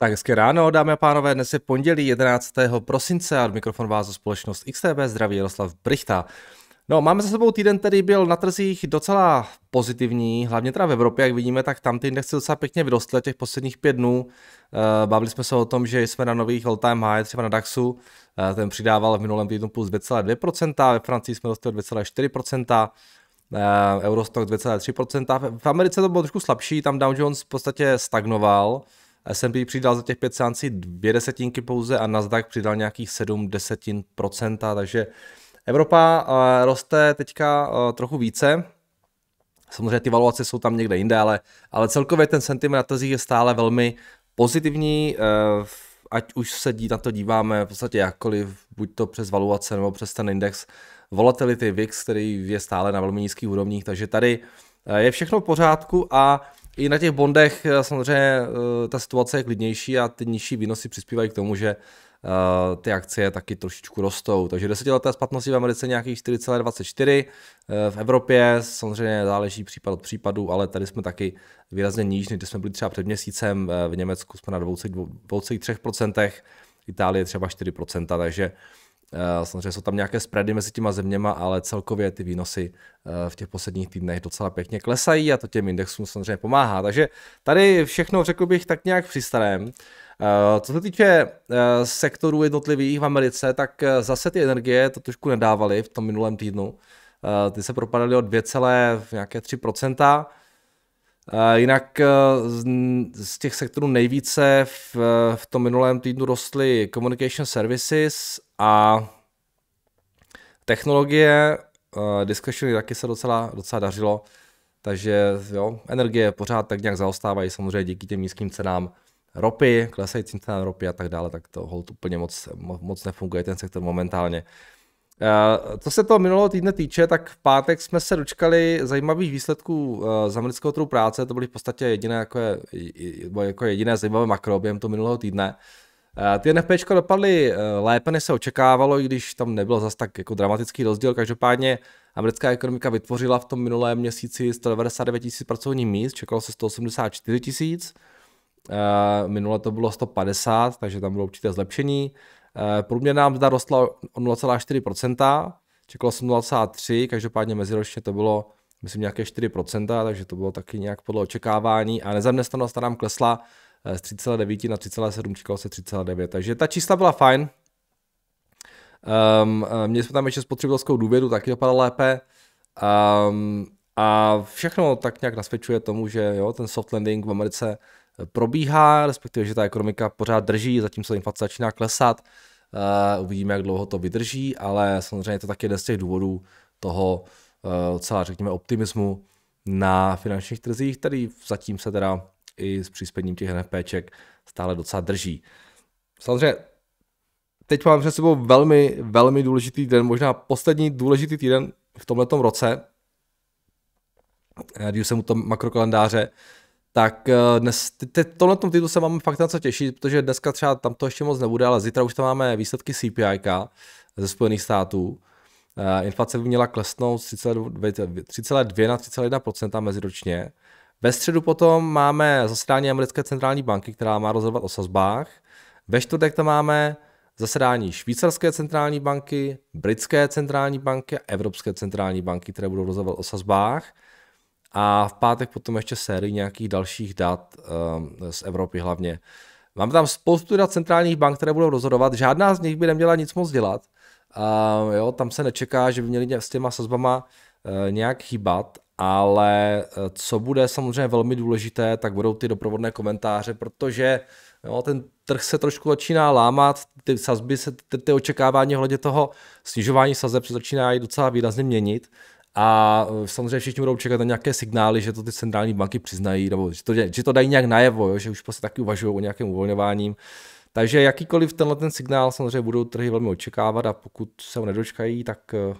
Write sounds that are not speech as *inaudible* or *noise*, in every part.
Tak hezké ráno, dámy a pánové, dnes je pondělí 11. prosince a mikrofon vás o společnost XTB zdraví Jaroslav Brichta. No, máme za sebou týden, který byl na trzích docela pozitivní, hlavně teda v Evropě, jak vidíme, tak tam ty indexy docela pěkně vyrostly těch posledních pět dnů. Eh, bavili jsme se o tom, že jsme na nových all-time high, třeba na DAXu, eh, ten přidával v minulém týdnu plus 2,2%, ve Francii jsme dostali 2,4%, eh, Eurostock 2,3%, v Americe to bylo trošku slabší, tam Dow Jones v podstatě stagnoval, s&P přidal za těch pět sáncí dvě desetinky pouze a Nasdaq přidal nějakých 7 desetin procenta, takže Evropa eh, roste teďka eh, trochu více, Samozřejmě ty valuace jsou tam někde jinde, ale, ale celkově ten sentiment na trzích je stále velmi pozitivní, eh, ať už se dí, na to díváme v podstatě jakkoliv, buď to přes valuace nebo přes ten index volatility VIX, který je stále na velmi nízkých úrovních, takže tady je všechno v pořádku a i na těch bondech eh, samozřejmě eh, ta situace je klidnější a ty nižší výnosy přispívají k tomu, že eh, ty akcie taky trošičku rostou. Takže desetileté splatnosti v Americe nějakých 4,24, v Evropě samozřejmě záleží případ od případu, ale tady jsme taky výrazně níž, než jsme byli třeba před měsícem, v Německu jsme na 2,3%, Itálie třeba 4%, takže Eh, samozřejmě jsou tam nějaké spready mezi těma zeměma, ale celkově ty výnosy eh, v těch posledních týdnech docela pěkně klesají a to těm indexům samozřejmě pomáhá. Takže tady všechno řekl bych tak nějak při starém. Eh, co se týče sektorů jednotlivých v Americe, tak zase ty energie to trošku nedávaly v tom minulém týdnu. Ty se propadaly o 2,3%. Jinak eh, z těch sektorů nejvíce v, v tom minulém týdnu rostly communication services a technologie, eh, discretionary taky se docela, docela dařilo, takže jo, energie pořád tak nějak zaostávají samozřejmě díky těm nízkým cenám ropy, klesajícím cenám ropy a tak dále, tak to hold úplně moc, moc nefunguje ten sektor momentálně. Eh, co se toho minulého týdne týče, tak v pátek jsme se dočkali zajímavých výsledků eh, z amerického trhu práce, to byly v podstatě jediné, jako, je, jako jediné zajímavé makro během toho minulého týdne. Eh, ty NFP dopadly lépe, než se očekávalo, i když tam nebyl zas tak jako dramatický rozdíl. Každopádně americká ekonomika vytvořila v tom minulém měsíci 199 tisíc pracovních míst, čekalo se 184 tisíc. Minule to bylo 150, takže tam bylo určité zlepšení. Eh, průměrná mzda rostla o 0,4%, čekalo jsem 0,3%, každopádně meziročně to bylo myslím nějaké 4%, takže to bylo taky nějak podle očekávání a nezaměstnanost nám klesla eh, z 3,9 na 3,7, čekalo se 3,9, takže ta čísla byla fajn. Um, měli jsme tam ještě spotřebitelskou důvěru, taky dopadla lépe. Um, a všechno tak nějak nasvědčuje tomu, že jo, ten soft landing v Americe probíhá, respektive, že ta ekonomika pořád drží, zatímco inflace začíná klesat. Eh, uvidíme, jak dlouho to vydrží, ale samozřejmě to taky jeden z těch důvodů toho eh, celá, řekněme, optimismu na finančních trzích, který zatím se teda i s příspěním těch NFPček stále docela drží. Samozřejmě teď mám před sebou velmi, velmi důležitý den, možná poslední důležitý týden v tomto roce, když eh, jsem u toho makrokalendáře, tak eh, dnes, tohle tom titulu se máme fakt na co těšit, protože dneska třeba tam to ještě moc nebude, ale zítra už tam máme výsledky CPI ze Spojených států. Eh, inflace by měla klesnout z 3,2 na 3,1% meziročně. Ve středu potom máme zasedání americké centrální banky, která má rozhodovat o sazbách. Ve čtvrtek tam máme zasedání švýcarské centrální banky, britské centrální banky a evropské centrální banky, které budou rozhodovat o sazbách. A v pátek potom ještě sérii nějakých dalších dat ehm, z Evropy hlavně. Máme tam spoustu dat centrálních bank, které budou rozhodovat. Žádná z nich by neměla nic moc dělat. Ehm, jo, tam se nečeká, že by měli s těma sazbama uh, nějak chybat, ale uh, co bude samozřejmě velmi důležité, tak budou ty doprovodné komentáře, protože jo, ten trh se trošku začíná lámat, ty sazby, se, ty, ty očekávání ohledně toho snižování sazeb se začínají docela výrazně měnit. A eh, samozřejmě všichni budou čekat na nějaké signály, že to ty centrální banky přiznají, nebo že to, že to dají nějak najevo, jo, že už prostě taky uvažují o nějakém uvolňování. Takže jakýkoliv tenhle ten signál samozřejmě budou trhy velmi očekávat a pokud se ho nedočkají, tak eh,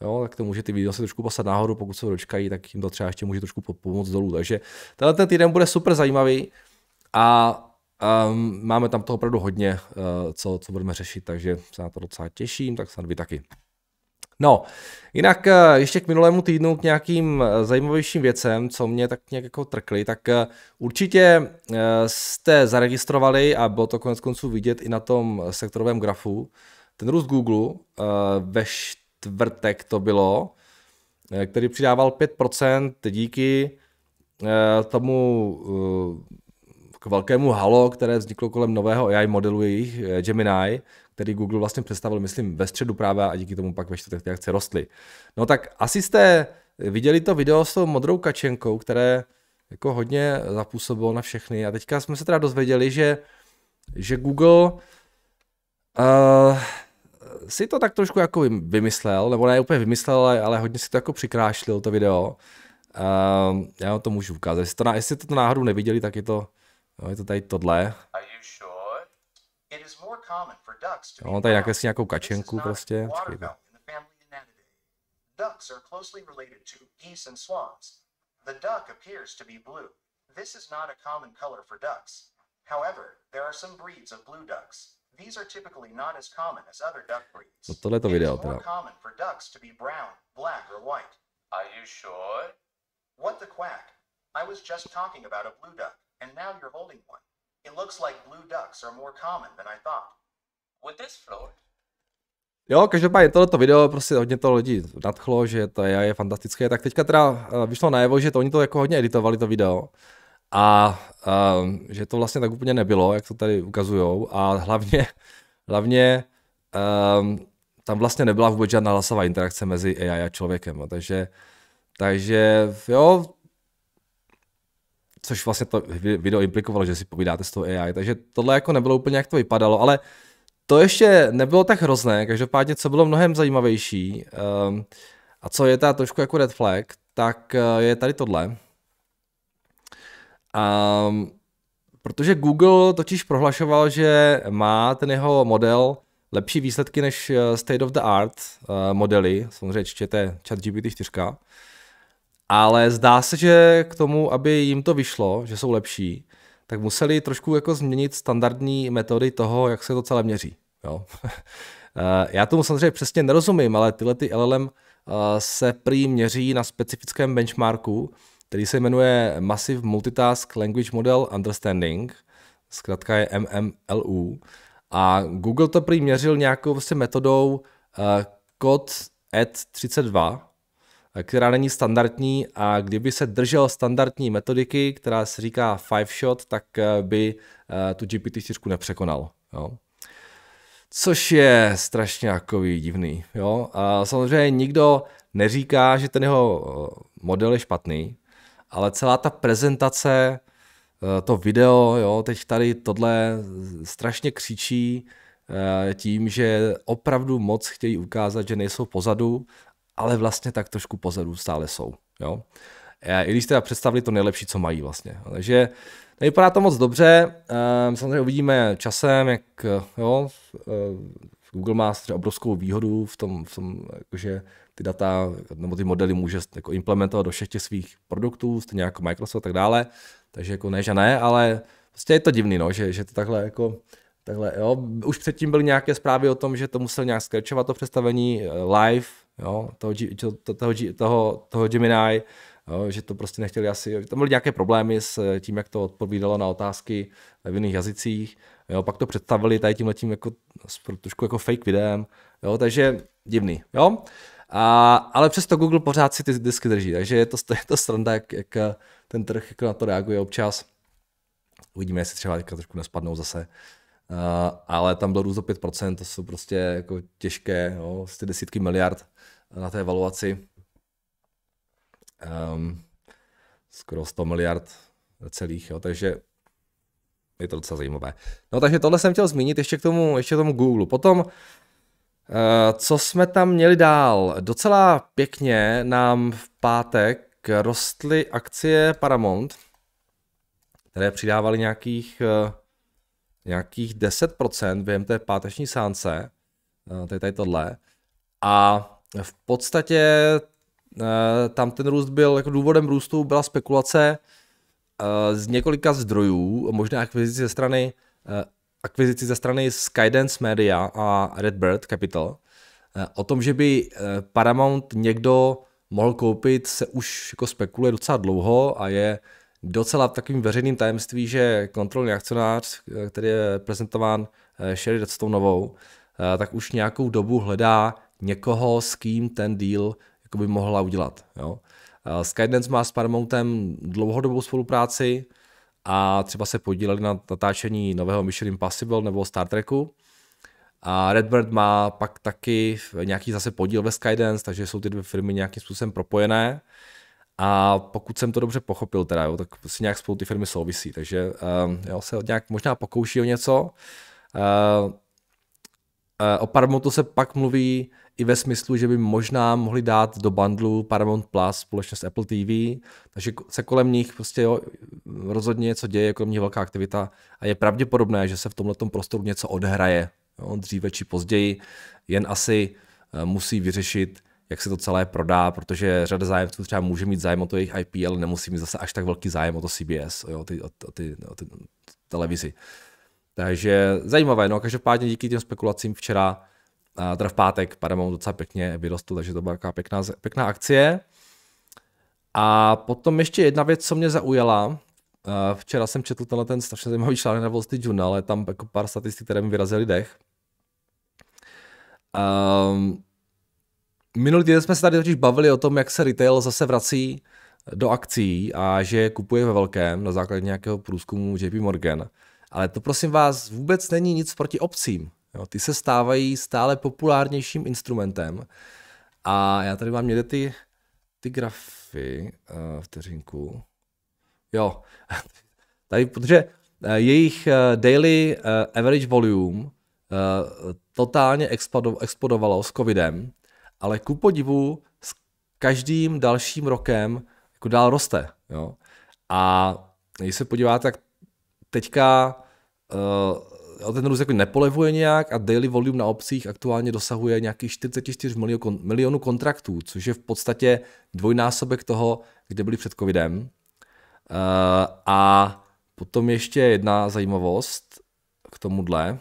Jo, tak to může ty video se trošku pasat nahoru, pokud se ho dočkají, tak jim to třeba ještě může trošku pomoct dolů. Takže tenhle ten týden bude super zajímavý a um, máme tam toho opravdu hodně, uh, co, co budeme řešit, takže se na to docela těším, tak snad vy taky. No, jinak eh, ještě k minulému týdnu, k nějakým eh, zajímavějším věcem, co mě tak nějak jako trkly, tak eh, určitě jste zaregistrovali, a bylo to konec konců vidět i na tom sektorovém grafu, ten růst Google ve čtvrtek to bylo, který přidával 5% díky tomu velkému halo, které vzniklo kolem nového AI modelu jejich Gemini, který Google vlastně představil, myslím, ve středu právě a díky tomu pak ve čtvrtek ty akce rostly. No tak asi jste viděli to video s tou modrou kačenkou, které jako hodně zapůsobilo na všechny a teďka jsme se teda dozvěděli, že, že Google uh, si to tak trošku jako vymyslel, nebo ne úplně vymyslel, ale, ale hodně si to jako přikrášlil to video. Uh, já vám to můžu ukázat. Jestli to, jestli to náhodou neviděli, tak je to, no, je to tady tohle. Are Ono tady nakreslí nějakou kačenku prostě. Ducks are closely related to geese and swans. The duck appears to be blue. This is not a common color for ducks. However, there are some breeds of blue ducks. These are typically not as common as other duck breeds. No tohle common for ducks to be brown, black or white. Are you sure? What the quack? I was just talking about a blue duck, and now you're holding one. It looks like blue ducks are more common than I thought. Jo, každopádně tohleto video prostě hodně to lidi nadchlo, že to je, je fantastické, tak teďka teda eh, vyšlo najevo, že to oni to jako hodně editovali to video a a ehm, že to vlastně tak úplně nebylo, jak to tady ukazujou a hlavně, *laughs* hlavně um, tam vlastně nebyla vůbec žádná hlasová interakce mezi AI a člověkem, no, takže, takže jo, což vlastně to video implikovalo, že si povídáte s tou AI, takže tohle jako nebylo úplně, jak to vypadalo, ale to ještě nebylo tak hrozné, každopádně co bylo mnohem zajímavější ehm, a co je ta trošku jako red flag, tak eh, je tady tohle. A ehm, protože Google totiž prohlašoval, že má ten jeho model lepší výsledky než eh, state of the art eh, modely, samozřejmě čtěte chat GPT 4, ale zdá se, že k tomu, aby jim to vyšlo, že jsou lepší, tak museli trošku jako změnit standardní metody toho, jak se to celé měří. Jo. *laughs* Eh, já tomu samozřejmě přesně nerozumím, ale tyhle ty LLM eh, se prý měří na specifickém benchmarku, který se jmenuje Massive Multitask Language Model Understanding, zkrátka je MMLU. A Google to prý měřil nějakou vlastně metodou uh, eh, ED32, Eh, která není standardní a kdyby se držel standardní metodiky, která se říká five shot, tak eh, by eh, tu GPT-4 nepřekonal. Jo. Což je strašně jako divný. Jo? A samozřejmě nikdo neříká, že ten jeho model je špatný, ale celá ta prezentace, to video, jo, teď tady tohle strašně křičí tím, že opravdu moc chtějí ukázat, že nejsou pozadu, ale vlastně tak trošku pozadu stále jsou. Jo? I když jste představili to nejlepší, co mají vlastně. Takže nevypadá to moc dobře, ehm, samozřejmě uvidíme časem, jak jo, eh, Google má obrovskou výhodu v tom, v tom že ty data nebo ty modely může jako implementovat do všech těch svých produktů, stejně jako Microsoft a tak dále. Takže jako ne, že ne, ale prostě je to divný, no, že, že to takhle jako takhle, jo. Už předtím byly nějaké zprávy o tom, že to musel nějak skrčovat to představení eh, live, jo, toho, to, toho, toho, toho Gemini, jo, že to prostě nechtěli asi, že tam byly nějaké problémy s eh, tím, jak to odpovídalo na otázky eh, v jiných jazycích, jo, pak to představili tady tím letím jako, trošku jako fake videem, jo, takže divný, jo. A, ale přesto Google pořád si ty disky drží, takže je to, *laughs* je to sranda, jak, jak eh, ten trh jako na to reaguje občas. Uvidíme, jestli třeba teďka trošku nespadnou zase Eh, ale tam byl růst o 5%, to jsou prostě jako těžké, jo, z prostě ty desítky miliard eh, na té valuaci. Um, ehm, skoro 100 miliard celých, jo, takže je to docela zajímavé. No takže tohle jsem chtěl zmínit ještě k tomu, ještě k tomu Google. Potom, uh, co jsme tam měli dál? Docela pěkně nám v pátek rostly akcie Paramount, které přidávaly nějakých nějakých 10% během té páteční sánce, eh, to je tady tohle, a v podstatě eh, tam ten růst byl, jako důvodem růstu byla spekulace eh, z několika zdrojů, možná akvizici ze strany akvizici ze strany Skydance Media a Redbird Capital o tom, že by Paramount někdo mohl koupit, se už jako spekuluje docela dlouho a je docela takovým veřejným tajemství, že kontrolní akcionář, který je prezentován eh, Sherry novou, eh, tak už nějakou dobu hledá někoho, s kým ten deal jako by mohla udělat. Jo? Eh, Skydance má s Paramountem dlouhodobou spolupráci a třeba se podíleli na natáčení nového Mission Impossible nebo Star Treku. A Redbird má pak taky nějaký zase podíl ve Skydance, takže jsou ty dvě firmy nějakým způsobem propojené. A pokud jsem to dobře pochopil, teda, jo, tak si prostě nějak spolu ty firmy souvisí, takže uh, jo, se nějak možná pokouší o něco. Uh, uh, o Paramountu se pak mluví i ve smyslu, že by možná mohli dát do bundlu Paramount Plus společně s Apple TV, takže se kolem nich prostě jo, rozhodně něco děje, kolem nich velká aktivita a je pravděpodobné, že se v tomhle prostoru něco odhraje. jo, dříve či později, jen asi musí vyřešit jak se to celé prodá, protože řada zájemců třeba může mít zájem o to jejich IP, ale nemusí mít zase až tak velký zájem o to CBS, jo, o, ty, o, o, ty, o ty televizi. Takže zajímavé, no každopádně díky těm spekulacím včera, teda v pátek, Paramount docela pěkně vyrostl, takže to byla taková pěkná, pěkná akcie. A potom ještě jedna věc, co mě zaujala, včera jsem četl tenhle ten strašně zajímavý článek na Wall Street Journal, ale tam jako pár statistik, které mi vyrazily dech. Um, Minulý týden jsme se tady totiž bavili o tom, jak se retail zase vrací do akcí a že kupuje ve velkém na základě nějakého průzkumu JP Morgan. Ale to prosím vás vůbec není nic proti obcím. Jo, ty se stávají stále populárnějším instrumentem. A já tady mám někde ty, ty grafy, uh, vteřinku. Jo, *laughs* tady, protože uh, jejich uh, daily uh, average volume uh, totálně explodovalo s covidem ale ku podivu s každým dalším rokem jako dál roste. Jo? A když se podíváte, tak teďka uh, ten růst jako nepolevuje nějak a daily volume na obcích aktuálně dosahuje nějakých 44 milionů kontraktů, což je v podstatě dvojnásobek toho, kde byli před covidem. Uh, a potom ještě jedna zajímavost k tomuhle.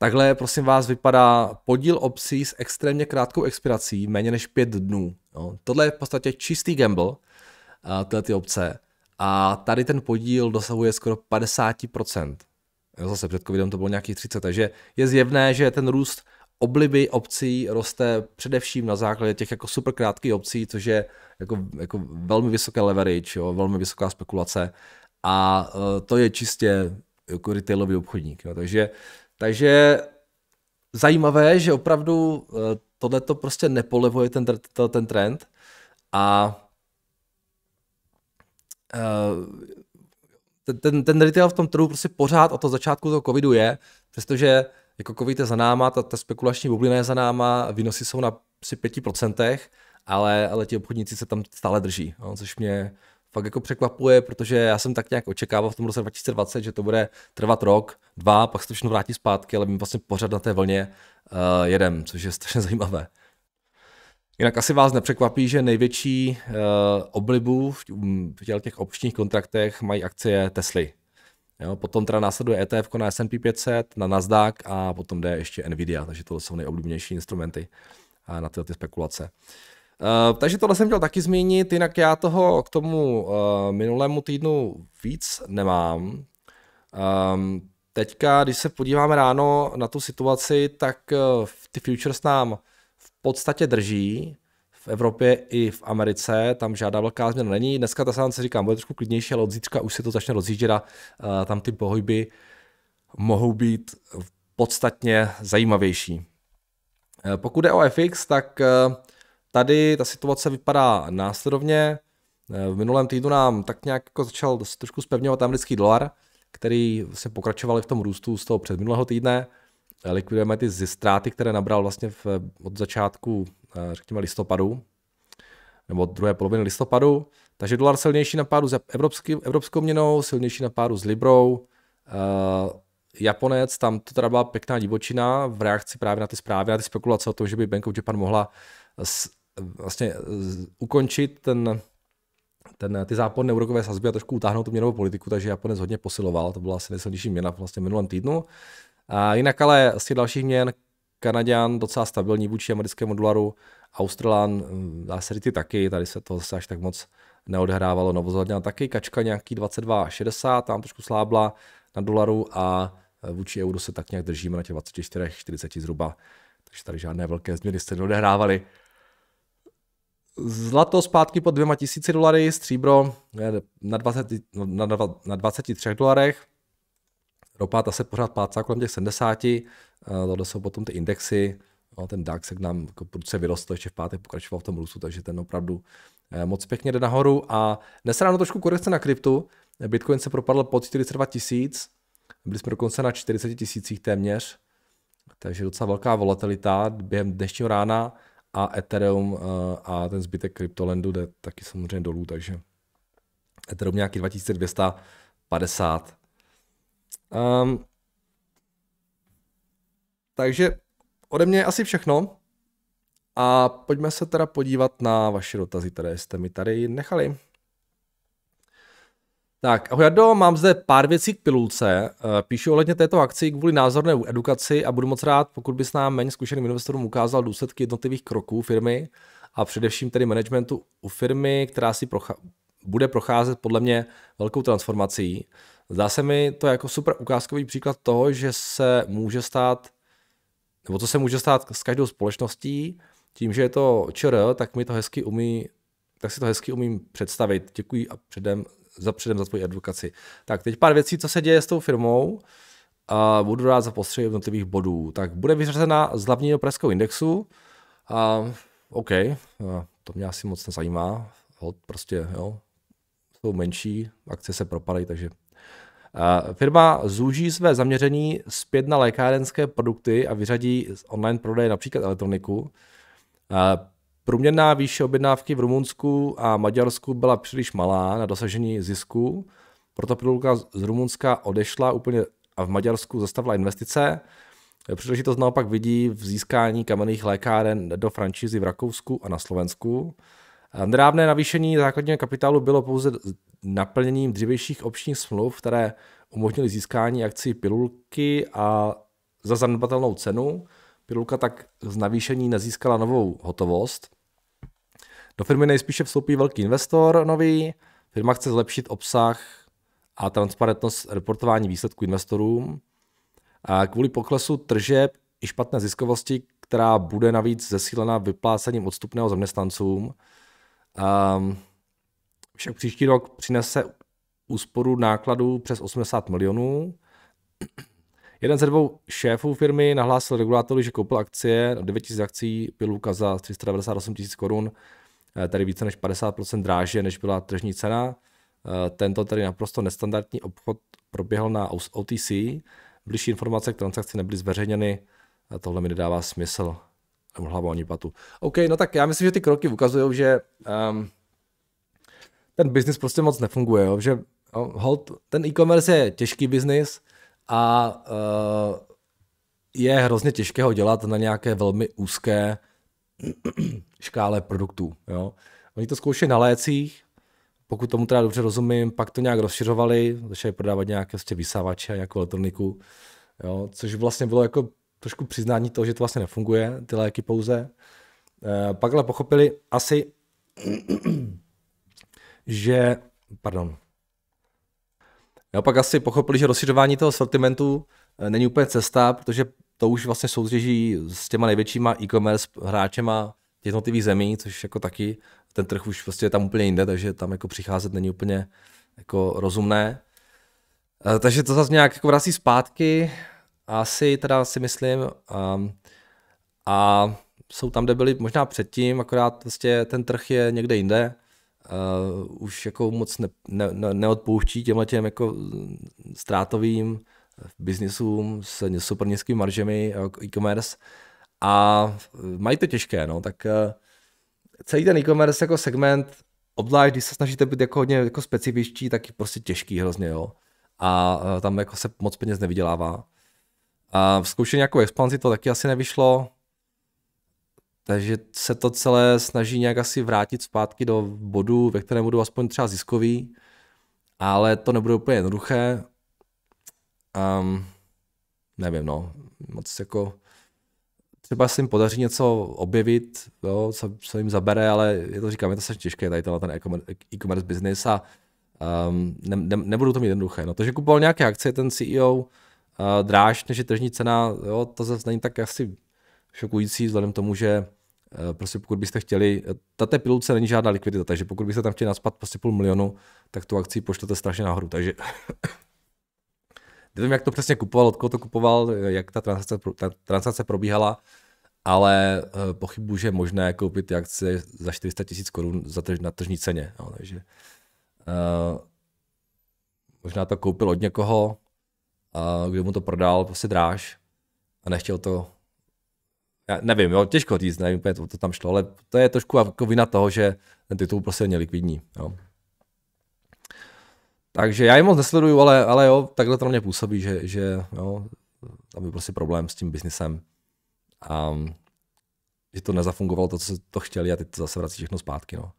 Takhle, prosím vás, vypadá podíl opcí s extrémně krátkou expirací, méně než 5 dnů. Jo. No, tohle je v podstatě čistý gamble, eh, tyhle ty obce. A tady ten podíl dosahuje skoro 50%. Jo, zase před covidem to bylo nějakých 30, takže je zjevné, že ten růst obliby obcí roste především na základě těch jako super krátkých obcí, což je jako, jako velmi vysoké leverage, jo, velmi vysoká spekulace a eh, to je čistě jako retailový obchodník. Jo. Takže takže zajímavé, že opravdu eh, tohle to prostě nepolevuje ten, ten trend a eh, ten, ten retail v tom trhu prostě pořád od toho začátku toho covidu je, přestože jako covid je za náma, ta, ta spekulační bublina je za náma, výnosy jsou na při 5%, ale, ale ti obchodníci se tam stále drží, no, což mě fakt jako překvapuje, protože já jsem tak nějak očekával v tom roce 2020, že to bude trvat rok, dva, pak se to všechno vrátí zpátky, ale my vlastně pořád na té vlně uh, jedem, což je strašně *laughs* zajímavé. Jinak asi vás nepřekvapí, že největší uh, oblibu v, v těch opčních kontraktech mají akcie Tesly. Jo, potom teda následuje ETF na S&P 500, na Nasdaq a potom jde ještě Nvidia, takže to jsou nejoblíbenější instrumenty eh, na tyhle ty spekulace. Uh, Uh, takže tohle jsem chtěl taky zmínit, jinak já toho k tomu uh, minulému týdnu víc nemám. Um, teďka, když se podíváme ráno na tu situaci, tak uh, ty futures nám v podstatě drží v Evropě i v Americe, tam žádná velká změna není. Dneska ta se říkám, bude trošku klidnější, ale od zítřka už se to začne rozjíždět a uh, tam ty pohyby mohou být podstatně zajímavější. Uh, pokud je o FX, tak uh, Tady ta situace vypadá následovně. Eh, v minulém týdnu nám tak nějak jako začal trošku spevňovat americký dolar, který se pokračovali v tom růstu z toho předminulého týdne. Eh, likvidujeme ty ztráty, které nabral vlastně v, eh, od začátku, řekněme, listopadu, nebo od druhé poloviny listopadu. Takže dolar silnější na pádu s evropský, evropskou měnou, silnější na pádu s Librou. Uh, Japonec, tam to teda byla pěkná divočina v reakci právě na ty zprávy, na ty spekulace o tom, že by Bank of Japan mohla vlastně e, ukončit ten, ten, ty záporné úrokové sazby a trošku utáhnout tu měnovou politiku, takže Japonec hodně posiloval, to byla asi nejsilnější měna vlastně minulém týdnu. A jinak ale z těch dalších měn Kanaděn docela stabilní vůči americkému dolaru, Australan, mm, dá se říct taky, tady se to zase až tak moc neodhrávalo, Novozélanděn taky, kačka nějaký 22,60, tam trošku slábla na dolaru a e, vůči euru se tak nějak držíme na těch 24,40 zhruba, takže tady žádné velké změny se neodehrávaly. Zlato zpátky pod 2000 dolary, stříbro na, 20, no, na, na, na 23 dolarech, ropa ta se pořád pácá kolem těch 70, eh, tohle jsou potom ty indexy, no, ten DAX se k nám jako prudce vyrostl, ještě v pátek pokračoval v tom růstu, takže ten opravdu eh, moc pěkně jde nahoru a dnes ráno trošku korekce na kryptu, Bitcoin se propadl pod 42 tisíc, byli jsme dokonce na 40 tisících téměř, takže docela velká volatilita během dnešního rána a Ethereum eh, a ten zbytek kryptolendu jde taky samozřejmě dolů, takže Ethereum nějaký 2250. Um, ehm, takže ode mě je asi všechno. A pojďme se teda podívat na vaše dotazy, které jste mi tady nechali. Tak, ahoj Jardo, mám zde pár věcí k pilulce. Eh, píšu ohledně této akci kvůli názorné edukaci a budu moc rád, pokud bys nám méně zkušeným investorům ukázal důsledky jednotlivých kroků firmy a především tedy managementu u firmy, která si procha- bude procházet podle mě velkou transformací. Zdá se mi to jako super ukázkový příklad toho, že se může stát, nebo co se může stát s každou společností, tím, že je to ČR, tak mi to hezky umí, tak si to hezky umím představit. Děkuji a předem za předem za tvoji advokaci. Tak, teď pár věcí, co se děje s tou firmou. A budu rád za postřeji jednotlivých bodů. Tak, bude vyřazena z hlavního pražského indexu. A, OK, a, to mě asi moc nezajímá. Hod, prostě, jo. Jsou menší, akce se propadají, takže Firma zúží své zaměření zpět na lékárenské produkty a vyřadí z online prodeje například elektroniku. Průměrná výše objednávky v Rumunsku a Maďarsku byla příliš malá na dosažení zisku, proto pilulka z Rumunska odešla úplně a v Maďarsku zastavila investice. Příležitost naopak vidí v získání kamenných lékáren do francízy v Rakousku a na Slovensku. Nedávné navýšení základního kapitálu bylo pouze naplněním dřívějších občních smluv, které umožnily získání akcí pilulky a za zanedbatelnou cenu. Pilulka tak z navýšení nezískala novou hotovost. Do firmy nejspíše vstoupí velký investor nový, firma chce zlepšit obsah a transparentnost reportování výsledků investorům. A kvůli poklesu tržeb i špatné ziskovosti, která bude navíc zesílena vyplácením odstupného zaměstnancům, um, však příští rok přinese úsporu nákladů přes 80 milionů. Jeden ze dvou šéfů firmy nahlásil regulátory, že koupil akcie, 9 000 akcí Piluka za 398 000 korun Eh, tedy více než 50% dráže, než byla tržní cena. Eh, tento tedy naprosto nestandardní obchod proběhl na OTC. Bližší informace k transakci nebyly zveřejněny. Eh, tohle mi nedává smysl. hlavu ani patu. OK, no tak já myslím, že ty kroky ukazují, že um, ten biznis prostě moc nefunguje, jo? že hold, ten e-commerce je těžký biznis a uh, je hrozně těžké ho dělat na nějaké velmi úzké *clears throat* škále produktů. Jo. Oni to zkoušeli na lécích, pokud tomu teda dobře rozumím, pak to nějak rozšiřovali, začali prodávat nějaké vlastně prostě vysavače, nějakou elektroniku, jo, což vlastně bylo jako trošku přiznání toho, že to vlastně nefunguje, ty léky pouze. E, pak ale pochopili asi, *clears throat* že, pardon, jo, pak asi pochopili, že rozšiřování toho sortimentu eh, není úplně cesta, protože to už vlastně soutěží s těma největšíma e-commerce hráčema jednotlivých zemí, což jako taky ten trh už prostě je tam úplně jinde, takže tam jako přicházet není úplně jako rozumné. Eh, takže to zase nějak jako vrací zpátky, asi teda si myslím, a, ehm, a jsou tam, kde byli možná předtím, akorát vlastně ten trh je někde jinde, uh, už jako moc ne, ne, neodpouští těmhle těm jako mm, ztrátovým v biznisu s super nízkými maržemi eh, e-commerce a eh, mají to těžké, no, tak eh, celý ten e-commerce jako segment, obzvlášť když se snažíte být jako hodně jako specifičtí, tak je prostě těžký hrozně, jo. A tam jako se moc peněz nevydělává. A zkoušení nějakou expanzi to taky asi nevyšlo, takže se to celé snaží nějak asi vrátit zpátky do bodu, ve kterém budou aspoň třeba ziskový, ale to nebude úplně jednoduché. Um, nevím, no, moc jako třeba se jim podaří něco objevit, jo, co, co jim zabere, ale je to říkám, je to se těžké, tady tenhle ten e-commerce business a um, ne, ne, nebudu to mít jednoduché. No, to, že kupoval nějaké akcie, ten CEO uh, dráž, než je tržní cena, jo, to zase není tak asi šokující, vzhledem tomu, že uh, prostě pokud byste chtěli, e, ta té pilulce není žádná likvidita, takže pokud byste tam chtěli naspat prostě půl milionu, tak tu akci pošlete strašně nahoru, takže nevím, jak to přesně kupoval, od koho to kupoval, jak ta transakce, ta transakce probíhala, ale eh, pochybu, že je možné koupit ty akcie za 400 tisíc korun na tržní ceně. No, takže uh, možná to koupil od někoho, a kdo mu to prodal, prostě dráž a nechtěl to já nevím, jo, těžko říct, nevím, to, to tam šlo, ale to je trošku jako vina toho, že ten titul prostě je nelikvidní. Jo. Takže já je moc nesleduju, ale, ale jo, takhle to na mě působí, že, že jo, tam byl prostě problém s tím biznisem. A že to nezafungovalo to, co to chtěli a teď to zase vrací všechno zpátky. No.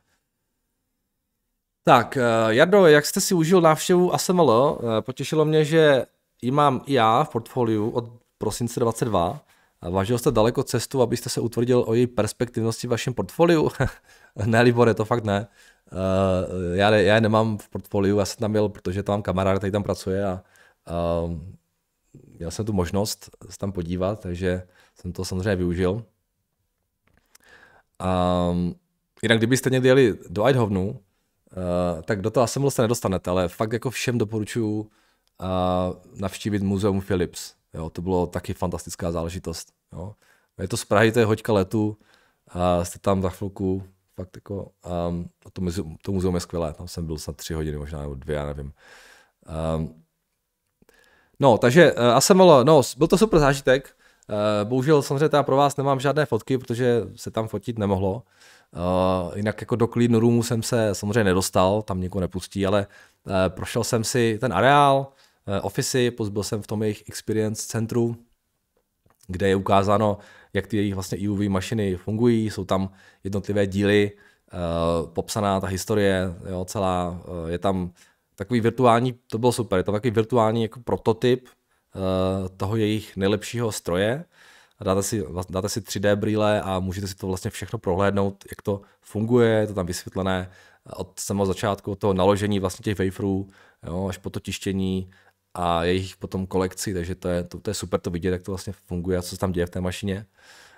Tak, eh, Jardo, jak jste si užil návštěvu ASML? Eh, potěšilo mě, že ji mám i já v portfoliu od prosince 22 Vážil jste daleko cestu, abyste se utvrdil o její perspektivnosti v vašem portfoliu? *laughs* ne, Libore, to fakt ne. Uh, já, já je nemám v portfoliu, já jsem tam byl, protože tam mám kamarád, který tam pracuje a uh, měl jsem tu možnost se tam podívat, takže jsem to samozřejmě využil. Um, jinak kdybyste někdy jeli do Eidhovnu, uh, eh, tak do toho asi se nedostanete, ale fakt jako všem doporučuji uh, eh, navštívit muzeum Philips Jo, to bylo taky fantastická záležitost. Jo. Je to z Prahy, to je hoďka letu, a jste tam za chvilku, fakt jako, um, a to, muzeum, to muzeum je skvělé, tam jsem byl snad tři hodiny možná, nebo dvě, já nevím. Um, no, takže uh, eh, Asemolo, no, byl to super zážitek, uh, bohužel samozřejmě já pro vás nemám žádné fotky, protože se tam fotit nemohlo, Uh, jinak jako do Clean Roomu jsem se samozřejmě nedostal, tam nikoho nepustí, ale uh, prošel jsem si ten areál, Eh, ofisy, byl jsem v tom jejich experience centru, kde je ukázáno, jak ty jejich vlastně EUV mašiny fungují, jsou tam jednotlivé díly, eh, popsaná ta historie, jo, celá, eh, je tam takový virtuální, to bylo super, je tam takový virtuální jako prototyp toho jejich nejlepšího stroje, dáte si, dáte si 3D brýle a můžete si to vlastně všechno prohlédnout, jak to funguje, je to tam vysvětlené od samého začátku, od toho naložení vlastně těch waferů, jo, až po to tištění, a jejich potom kolekci, takže to je, to, to je super to vidět, jak to vlastně funguje a co se tam děje v té mašině.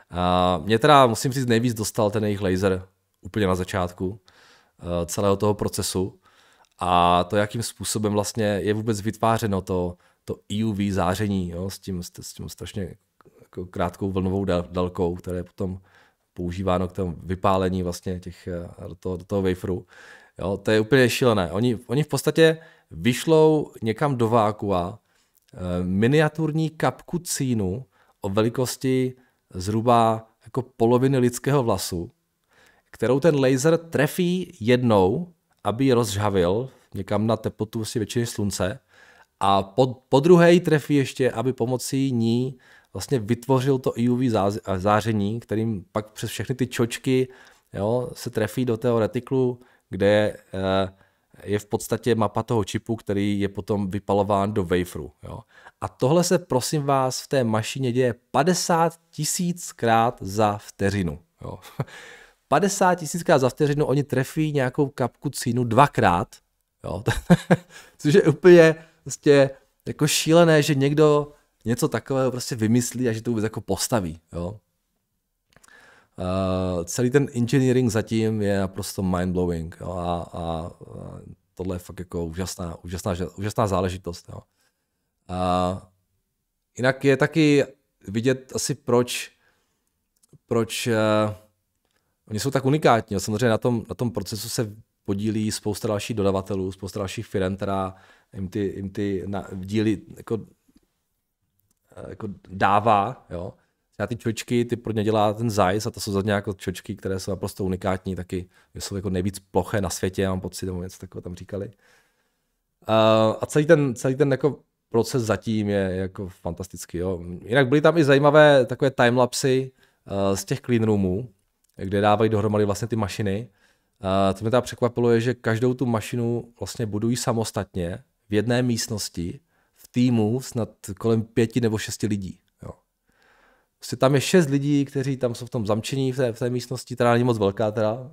A mě teda, musím říct, nejvíc dostal ten jejich laser úplně na začátku eh, celého toho procesu a to, jakým způsobem vlastně je vůbec vytvářeno to, to EUV záření jo, s, tím, s tím strašně jako krátkou vlnovou délkou, které je potom používáno k tomu vypálení vlastně těch, eh, do, toho, do toho waferu, Jo, to je úplně šílené. Oni, oni v podstatě vyšlou někam do vákua eh, miniaturní kapku cínu o velikosti zhruba jako poloviny lidského vlasu, kterou ten laser trefí jednou, aby ji rozžhavil někam na teplotu si většiny slunce a po, po druhé ji trefí ještě, aby pomocí ní vlastně vytvořil to UV záření, kterým pak přes všechny ty čočky jo, se trefí do toho retiklu kde eh, je v podstatě mapa toho čipu, který je potom vypalován do waferu. Jo. A tohle se prosím vás v té mašině děje 50 tisíckrát za vteřinu. Jo. 50 *laughs* tisíckrát za vteřinu oni trefí nějakou kapku cínu dvakrát, jo. *laughs* což je úplně prostě jako šílené, že někdo něco takového prostě vymyslí a že to vůbec jako postaví. Jo. Uh, celý ten engineering zatím je naprosto mind-blowing jo, a, a, eh, tohle je fakt jako úžasná, úžasná, úžasná záležitost. Jo. A eh, jinak je taky vidět asi proč, proč uh, oni jsou tak unikátní. Samozřejmě na tom, na tom procesu se podílí spousta dalších dodavatelů, spousta dalších firm, která jim ty, jim ty na, díly jako, jako dává. Jo na ty čočky, ty pro ně dělá ten zajs a to jsou za nějaké jako čočky, které jsou naprosto unikátní, taky jsou jako nejvíc ploché na světě, já mám pocit, nebo něco takového tam říkali. Uh, a celý ten, celý ten jako proces zatím je jako fantastický. Jo. Jinak byly tam i zajímavé takové timelapsy uh, z těch roomů, kde dávají dohromady vlastně ty mašiny. Uh, co mě tam překvapilo je, že každou tu mašinu vlastně budují samostatně v jedné místnosti v týmu snad kolem pěti nebo šesti lidí. Prostě tam je šest lidí, kteří tam jsou v tom zamčení v té, v té místnosti, která není moc velká teda.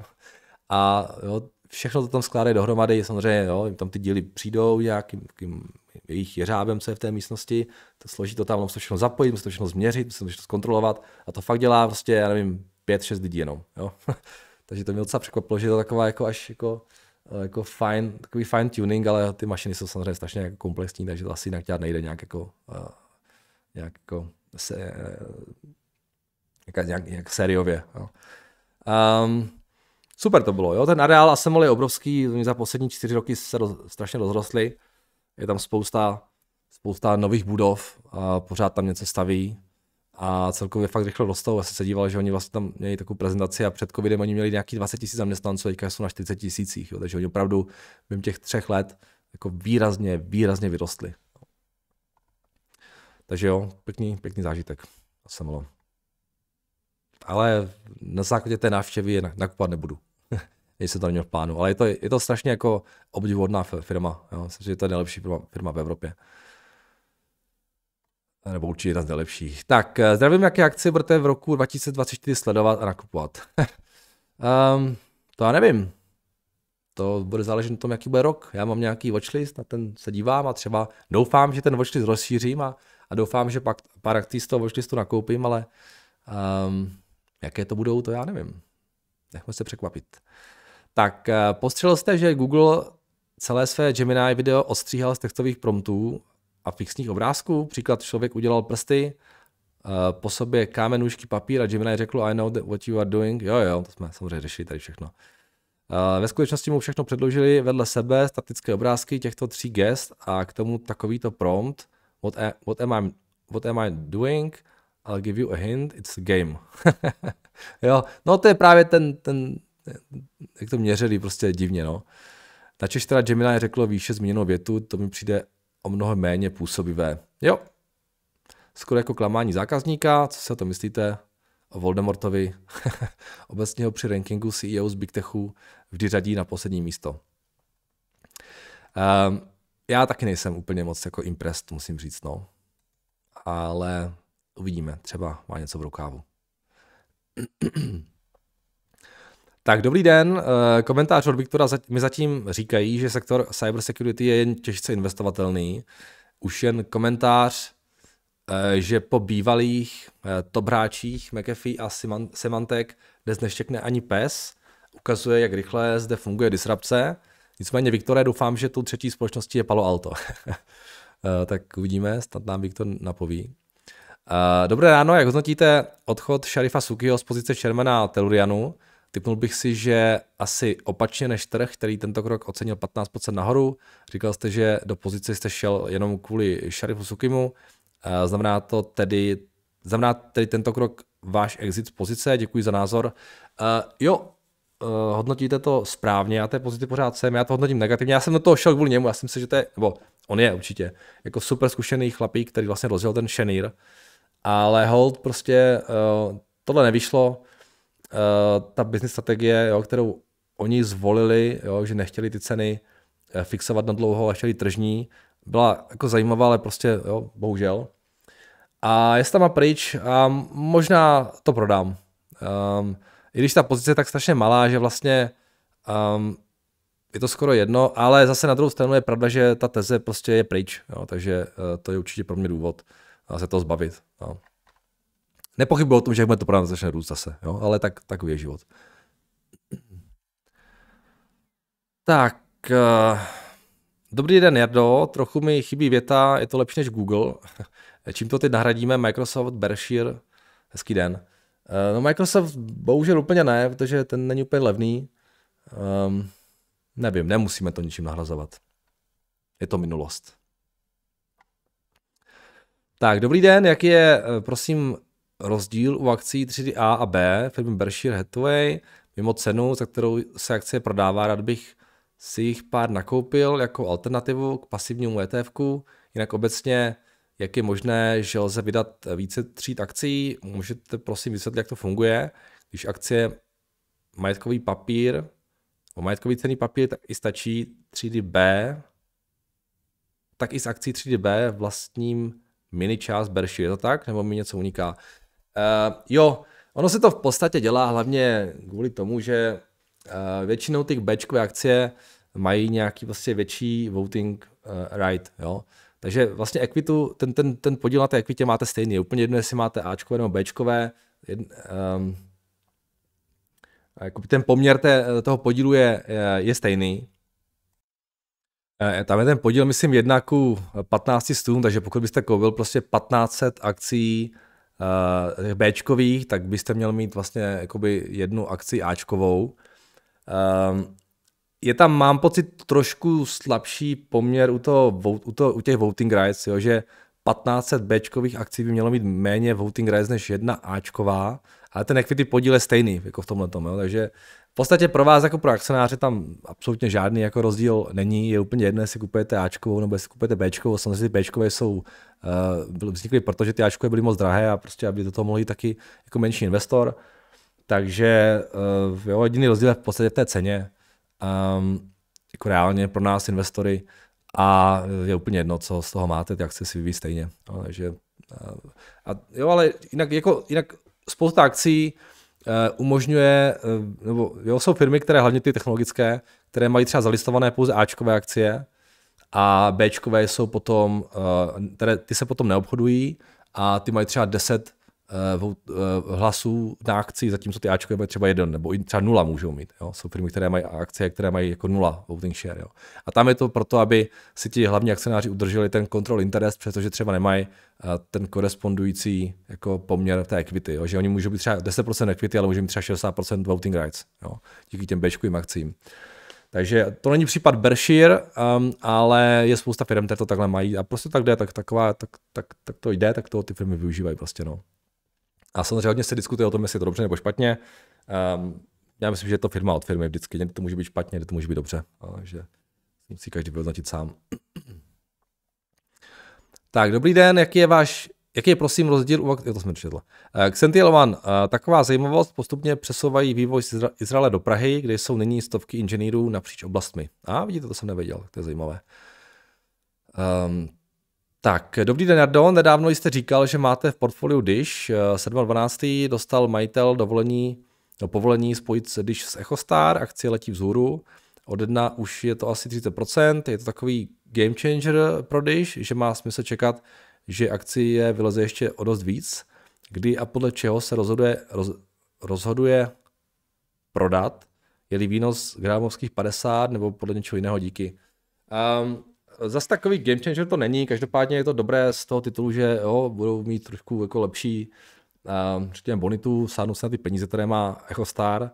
A jo, všechno to tam skládají dohromady, samozřejmě, jo, jim tam ty díly přijdou nějakým, nějakým jejich jeřábem, co je v té místnosti, to složí to tam, musí to všechno zapojit, musí to všechno změřit, musí to všechno zkontrolovat a to fakt dělá prostě, já nevím, pět, šest lidí jenom, jo. *laughs* Takže to mě docela překvapilo, že je to taková jako až jako, eh, jako fine, takový fine tuning, ale ty mašiny jsou samozřejmě strašně jako komplexní, takže to asi jinak dělat nejde nějak jako, uh, nějak jako se, eh, jak, nějak sériově. Jo. Um, super to bylo, jo. Ten areál Assemble je obrovský, za poslední čtyři roky se roz, strašně rozrostly. Je tam spousta, spousta nových budov, a pořád tam něco staví a celkově fakt rychle rostou. Já jsem se díval, že oni vlastně tam měli takovou prezentaci a před covidem oni měli nějaký 20 tisíc zaměstnanců, teďka jsou na 40 tisících, takže oni opravdu během těch třech let jako výrazně, výrazně vyrostli. Takže jo, pěkný, pěkný zážitek. A Ale na základě té návštěvy je nakupovat nebudu. *laughs* Nejsem tam měl v plánu, ale je to, je to strašně jako obdivodná firma. Jo. Myslím, že je to nejlepší firma, firma v Evropě nebo určitě jedna z nejlepších. Tak, eh, zdravím, jaké akce budete v roku 2024 sledovat a nakupovat. um, *laughs* to já nevím. To bude záležet na tom, jaký bude rok. Já mám nějaký watchlist, na ten se dívám a třeba doufám, že ten watchlist rozšířím a a doufám, že pak pár akcí z toho watchlistu nakoupím, ale um, jaké to budou, to já nevím. Nechme se překvapit. Tak eh, postřelil jste, že Google celé své Gemini video ostříhal z textových promptů a fixních obrázků. Příklad člověk udělal prsty, eh, po sobě kámen, nůžky, papír a Gemini řekl I know what you are doing. Jo, jo, to jsme samozřejmě řešili tady všechno. Eh, ve skutečnosti mu všechno předložili vedle sebe statické obrázky těchto tří gest a k tomu takovýto prompt – what, I, what, am I, what am I doing? I'll give you a hint, it's a game. *laughs* jo, no to je právě ten, ten, jak to měřili, prostě divně, no. Na Češ teda Gemini řeklo výše zmíněnou větu, to mi přijde o mnoho méně působivé. Jo, skoro jako klamání zákazníka, co si o to myslíte? O Voldemortovi, *laughs* obecně ho při rankingu CEO z Big Techu vždy řadí na poslední místo. Um, já taky nejsem úplně moc jako impressed, musím říct, no. Ale uvidíme, třeba má něco v rukávu. *clears throat* Tak dobrý den, eh, komentář od Viktora mi zatím říkají, že sektor cybersecurity je jen těžce investovatelný. Už jen komentář, eh, že po bývalých eh, top hráčích McAfee a Symantec dnes neštěkne ani pes, ukazuje, jak rychle zde funguje disrupce Nicméně, Viktore, doufám, že tu třetí společností je Palo Alto. *laughs* Eh, tak uvidíme, snad nám Viktor napoví. Eh, dobré ráno, jak hodnotíte odchod Šarifa Sukiho z pozice Shermana Telurianu? Typnul bych si, že asi opačně než trh, který tento krok ocenil 15% nahoru. Říkal jste, že do pozice jste šel jenom kvůli Šarifu Sukimu. Eh, znamená to tedy, znamená tedy tento krok váš exit z pozice? Děkuji za názor. jo, uh, hodnotíte to správně, já té pozitiv pořád jsem, já to hodnotím negativně, já jsem do toho šel kvůli němu, já si myslím, že to je, nebo on je určitě, jako super zkušený chlapík, který vlastně rozjel ten šenýr, ale hold prostě uh, tohle nevyšlo, uh, ta business strategie, jo, kterou oni zvolili, jo, že nechtěli ty ceny fixovat na dlouho a chtěli tržní, byla jako zajímavá, ale prostě jo, bohužel. A je tam pryč a možná to prodám. Um, i když ta pozice je tak strašně malá, že vlastně um, je to skoro jedno, ale zase na druhou stranu je pravda, že ta teze prostě je pryč, jo, takže uh, to je určitě pro mě důvod uh, se toho zbavit. Jo. No. Nepochybuji o tom, že jak to právě začne růst zase, jo, ale tak, takový je život. Tak, uh, dobrý den Jardo, trochu mi chybí věta, je to lepší než Google. *laughs* Čím to teď nahradíme, Microsoft, Berkshire, hezký den. Eh, no Microsoft bohužel úplně ne, protože ten není úplně levný. Um, nevím, nemusíme to ničím nahrazovat. Je to minulost. Tak, dobrý den, jaký je, eh, prosím, rozdíl u akcí 3A a B firmy Berkshire Hathaway mimo cenu, za kterou se akcie prodává, rád bych si jich pár nakoupil jako alternativu k pasivnímu ETF. -ku. Jinak obecně jak je možné, že lze vydat více tříd akcí. Můžete prosím vysvětlit, jak to funguje, když akcie majetkový papír, o majetkový cený papír tak i stačí třídy B, tak i z akcí třídy B vlastním mini část Berši, je to tak? Nebo mi něco uniká? Uh, jo, ono se to v podstatě dělá hlavně kvůli tomu, že uh, většinou ty Bčkové akcie mají nějaký vlastně větší voting uh, right, jo. Takže vlastně equity, ten, ten, ten podíl na té equity máte stejný. Je úplně jedno, jestli máte Ačkové nebo Bčkové. Jedn, um, ten poměr té, toho podílu je, je, je stejný. E, tam je ten podíl, myslím, 1 ku 15 stům, takže pokud byste koupil prostě 1500 akcí uh, Bčkových, tak byste měl mít vlastně jakoby jednu akci Ačkovou. Um, je tam, mám pocit, trošku slabší poměr u, toho, u, toho, u těch voting rights, jo, že 1500 Bčkových akcí by mělo mít méně voting rights než jedna Ačková, ale ten equity podíl je stejný jako v tomhle tom, takže v podstatě pro vás jako pro akcionáře tam absolutně žádný jako rozdíl není, je úplně jedno, jestli kupujete Ačkovou nebo jestli kupujete Bčkovou, samozřejmě Bčkové jsou uh, vznikly, protože ty Ačkové byly moc drahé a prostě aby do toho mohli taky jako menší investor, takže uh, jo, jediný rozdíl je v podstatě v té ceně, um, jako reálně pro nás investory a je úplně jedno, co z toho máte, ty akce si vyvíjí stejně. No, takže, eh, a, jo, ale jinak, jako, jinak spousta akcí uh, umožňuje, uh, nebo jo, jsou firmy, které hlavně ty technologické, které mají třeba zalistované pouze Ačkové akcie a Bčkové jsou potom, uh, které, ty se potom neobchodují a ty mají třeba 10 Eh, eh, hlasů na akci, zatímco ty Ačko je třeba jeden, nebo třeba nula můžou mít. Jo? Jsou firmy, které mají akcie, které mají jako nula voting share. Jo? A tam je to proto, aby si ti hlavní akcionáři udrželi ten control interes, přestože třeba nemají eh, ten korespondující jako poměr té equity. Jo? Že oni můžou být třeba 10% equity, ale můžou mít třeba 60% voting rights. Jo? Díky těm Bčkovým akcím. Takže to není případ Berkshire, um, ale je spousta firm, které to takhle mají a prostě tak jde, tak, taková, tak, tak, tak to jde, tak to ty firmy využívají prostě. No. A samozřejmě hodně se diskutuje o tom, jestli je to dobře nebo špatně. Um, já myslím, že je to firma od firmy vždycky. Někdy to může být špatně, někdy to může být dobře. Takže si každý vyhodnotit sám. Tak, dobrý den, jaký je váš Jaký je prosím rozdíl u jo, to jsme četl. Eh, Xentiel One, eh, taková zajímavost, postupně přesouvají vývoj z Izraele do Prahy, kde jsou nyní stovky inženýrů napříč oblastmi. A vidíte, to jsem nevěděl, to je zajímavé. Um, tak, dobrý den, Jardo. Nedávno jste říkal, že máte v portfoliu DISH. Eh, 7.12. dostal majitel dovolení, no, povolení spojit se DISH s Echostar, akcie letí vzhůru. Od dna už je to asi 30%, je to takový game changer pro DISH, že má smysl čekat, že akcie vyleze ještě o dost víc. Kdy a podle čeho se rozhoduje, roz, rozhoduje prodat? Je-li výnos grámovských 50 nebo podle něčeho jiného díky? Um, zas takový game changer to není, každopádně je to dobré z toho titulu, že jo, budou mít trošku jako lepší uh, řekněme bonitu, sáhnou se na ty peníze, které má EchoStar. Uh,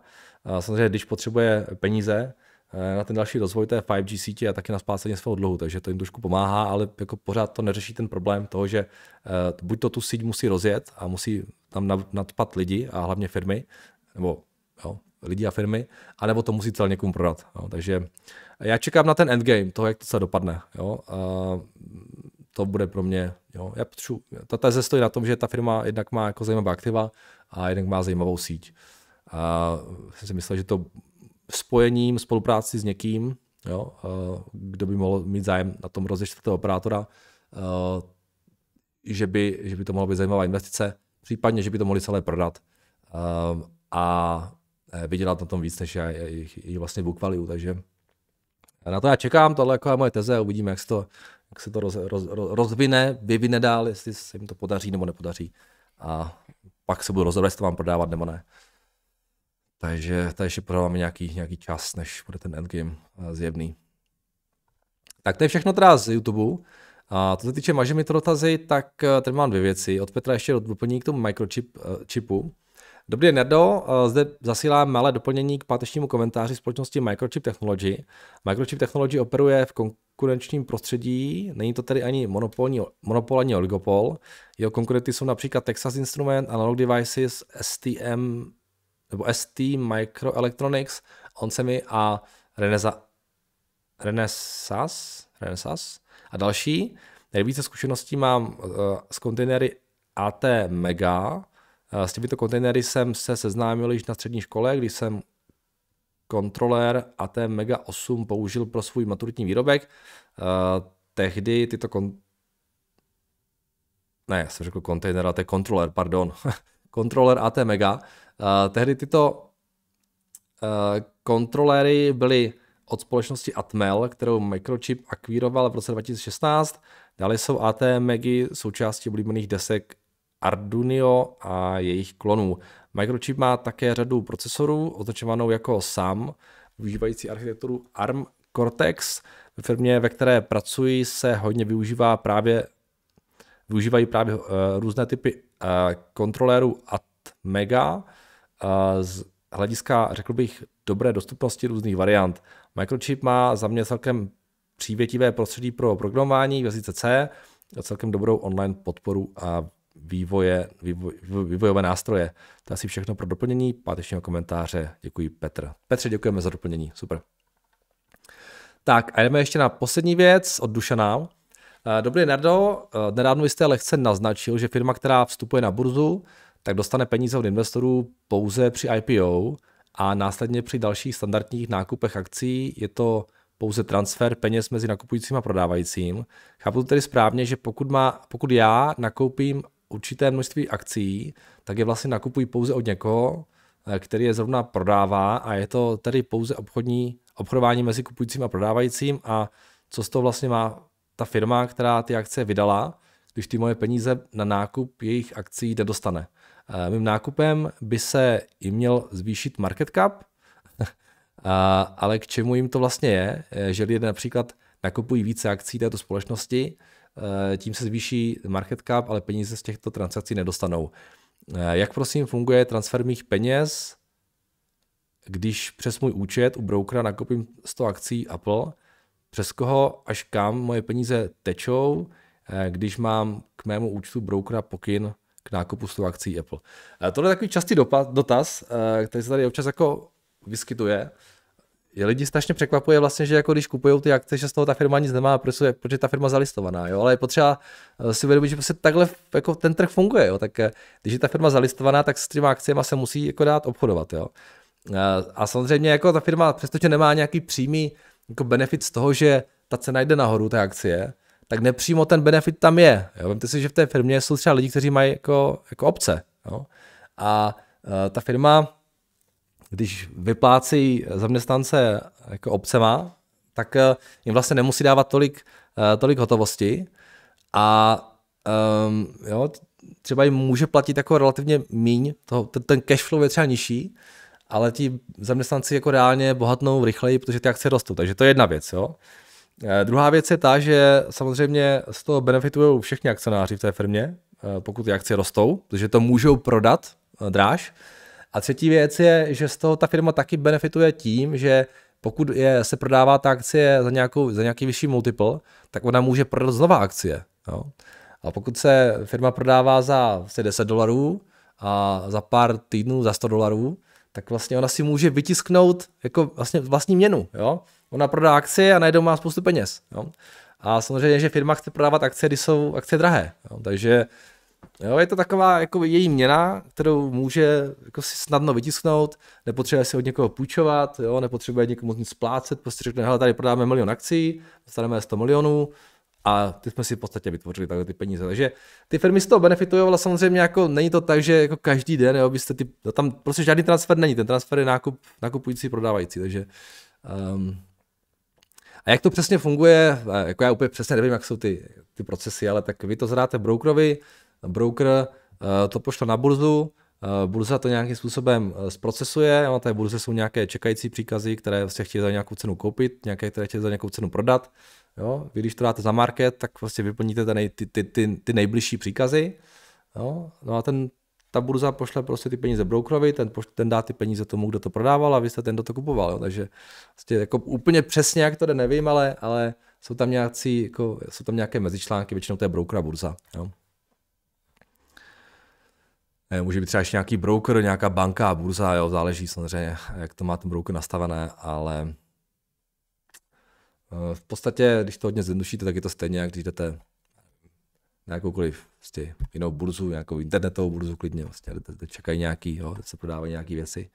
eh, samozřejmě, když potřebuje peníze uh, na ten další rozvoj té 5G sítě a taky na splácení svého dluhu, takže to jim trošku pomáhá, ale jako pořád to neřeší ten problém toho, že uh, buď to tu síť musí rozjet a musí tam nadpat lidi a hlavně firmy, nebo jo, lidi a firmy, anebo to musí celé někomu prodat. No, takže já čekám na ten endgame, toho, jak to se dopadne. Jo? A to bude pro mě, jo, já potřu, ta teze stojí na tom, že ta firma jednak má jako zajímavá aktiva a jednak má zajímavou síť. A jsem si myslel, že to spojením, spolupráci s někým, jo, kdo by mohl mít zájem na tom rozlišit toho operátora, že by, že by to mohla být zajímavá investice, případně, že by to mohli celé prodat a vydělat na tom víc, než je, je, je vlastně book value, takže na to já čekám, tohle jako je moje teze a uvidíme, jak se to, jak se to roz, roz, roz, rozvine, vyvine dál, jestli se jim to podaří nebo nepodaří. A pak se budu rozhodovat, jestli to mám prodávat nebo ne. Takže tady ještě prodáváme nějaký, nějaký čas, než bude ten endgame eh, zjevný. Tak to je všechno teda z YouTube. A to se týče mažemi mi to dotazy, tak eh, tady mám dvě věci. Od Petra ještě doplní k tomu microchip eh, čipu. Dobrý den, Nerdo. Eh, zde zasílám malé doplnění k pátečnímu komentáři společnosti Microchip Technology. Microchip Technology operuje v konkurenčním prostředí, není to tedy ani monopolní, monopol ani oligopol. Jeho konkurenty jsou například Texas Instrument, Analog Devices, STM nebo ST Microelectronics, Onsemi a Renesas, Renesas a další. Nejvíce zkušeností mám eh, z kontejnery AT Mega, s těmito kontejnery jsem se seznámil již na střední škole, kdy jsem kontrolér AT Mega 8 použil pro svůj maturitní výrobek. Tehdy tyto kon... Ne, já jsem řekl kontejner, ale to je kontroler, pardon. *laughs* kontroler AT Mega. Tehdy tyto kontrolery byly od společnosti Atmel, kterou Microchip akvíroval v roce 2016. Dále jsou AT Megy součástí oblíbených desek Arduino a jejich klonů. Microchip má také řadu procesorů označovanou jako SAM, využívající architekturu ARM Cortex. Ve firmě, ve které pracuji, se hodně využívá právě, využívají právě uh, různé typy uh, kontrolérů mega uh, z hlediska, řekl bych, dobré dostupnosti různých variant. Microchip má za mě celkem přívětivé prostředí pro programování v jazyce C, a celkem dobrou online podporu a vývoje, vývoj, vývojové nástroje. To je asi všechno pro doplnění pátečního komentáře. Děkuji Petr. Petře, děkujeme za doplnění, super. Tak a jdeme ještě na poslední věc od Dušana. Eh, dobrý Nardo, eh, nedávno jste lehce naznačil, že firma, která vstupuje na burzu, tak dostane peníze od investorů pouze při IPO a následně při dalších standardních nákupech akcí je to pouze transfer peněz mezi nakupujícím a prodávajícím. Chápu to tedy správně, že pokud, má, pokud já nakoupím určité množství akcí, tak je vlastně nakupují pouze od někoho, eh, který je zrovna prodává a je to tedy pouze obchodní obchodování mezi kupujícím a prodávajícím a co z toho vlastně má ta firma, která ty akce vydala, když ty moje peníze na nákup jejich akcí nedostane. Eh, mým nákupem by se jim měl zvýšit market cap, *laughs* ale k čemu jim to vlastně je, eh, že lidé například nakupují více akcí této společnosti, Eh, tím se zvýší market cap, ale peníze z těchto transakcí nedostanou. Eh, jak prosím funguje transfer mých peněz, když přes můj účet u brokera nakoupím 100 akcí Apple, přes koho až kam moje peníze tečou, eh, když mám k mému účtu brokera pokyn k nákupu 100 akcí Apple. Tohle je takový častý dopad, dotaz, který se tady občas jako vyskytuje je lidi strašně překvapuje vlastně, že jako když kupují ty akce, že z toho ta firma nic nemá, protože, protože ta firma zalistovaná, jo, ale je potřeba eh, si uvědomit, že prostě takhle jako ten trh funguje, jo, tak eh, když je ta firma zalistovaná, tak s těma akciemi se musí jako dát obchodovat, jo. Eh, a samozřejmě jako ta firma, přestože nemá nějaký přímý jako benefit z toho, že ta cena jde nahoru, ta akcie, tak nepřímo ten benefit tam je. Jo. Vemte si, že v té firmě jsou třeba lidi, kteří mají jako, jako obce. Jo. A ta firma když vyplácí zaměstnance jako obcema, tak eh, jim vlastně nemusí dávat tolik, eh, tolik hotovosti a um, jo, třeba jim může platit jako relativně míň, to, ten cash flow je třeba nižší, ale ti zaměstnanci jako reálně bohatnou rychleji, protože ty akce rostou. Takže to je jedna věc. Jo. Eh, druhá věc je ta, že samozřejmě z toho benefitují všichni akcionáři v té firmě, pokud ty akcie rostou, protože to můžou prodat dráž, a třetí věc je, že z toho ta firma taky benefituje tím, že pokud je, se prodává ta akcie za, nějakou, za nějaký vyšší multiple, tak ona může prodat znova akcie. Jo? A pokud se firma prodává za 10 dolarů a za pár týdnů za 100 dolarů, tak vlastně ona si může vytisknout jako vlastně vlastní měnu. Jo? Ona prodá akcie a najednou má spoustu peněz. Jo? A samozřejmě, že firma chce prodávat akcie, když jsou akcie drahé. Jo? Takže Jo, je to taková jako její měna, kterou může jako si snadno vytisknout, nepotřebuje si od někoho půjčovat, jo, nepotřebuje někomu nic splácet, prostě řekne, hele, tady prodáme milion akcí, dostaneme 100 milionů a ty jsme si v podstatě vytvořili takhle ty peníze. Takže ty firmy z toho benefitují, ale samozřejmě jako není to tak, že jako každý den, jo, byste ty, no tam prostě žádný transfer není, ten transfer je nákup, nakupující, prodávající, takže um, a jak to přesně funguje, eh, jako já úplně přesně nevím, jak jsou ty, ty procesy, ale tak vy to zadáte brokerovi, broker eh, to pošle na burzu, eh, burza to nějakým způsobem eh, zprocesuje, na té burze jsou nějaké čekající příkazy, které se vlastně chtějí za nějakou cenu koupit, nějaké, které chtějí za nějakou cenu prodat. Jo? Vy když to dáte za market, tak vlastně vyplníte ty, ty, ty, ty, ty nejbližší příkazy. Jo? No a ten, ta burza pošle prostě ty peníze brokerovi, ten, ten dá ty peníze tomu, kdo to prodával a vy jste ten, kdo to kupoval. Jo? Takže vlastně jako úplně přesně, jak to jde, nevím, ale, ale jsou tam, nějaký, jako, jsou tam nějaké mezičlánky, většinou to je broker a burza. Jo? Eh, může být třeba ještě nějaký broker, nějaká banka burza, jo, záleží samozřejmě, jak to má ten broker nastavené, ale eh, v podstatě, když to hodně zjednodušíte, tak je to stejně, jak když jdete na jakoukoliv vlastně, jinou burzu, nějakou internetovou burzu klidně, vlastně, prostě kde čekají nějaký, jo, se prodávají nějaké věci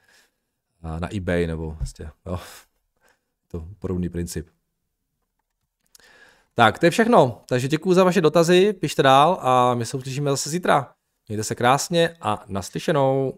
a na eBay nebo vlastně, jo, to podobný princip. Tak, to je všechno. Takže děkuji za vaše dotazy, pište dál a my se uslyšíme zase zítra. Mějte se krásně a naslyšenou.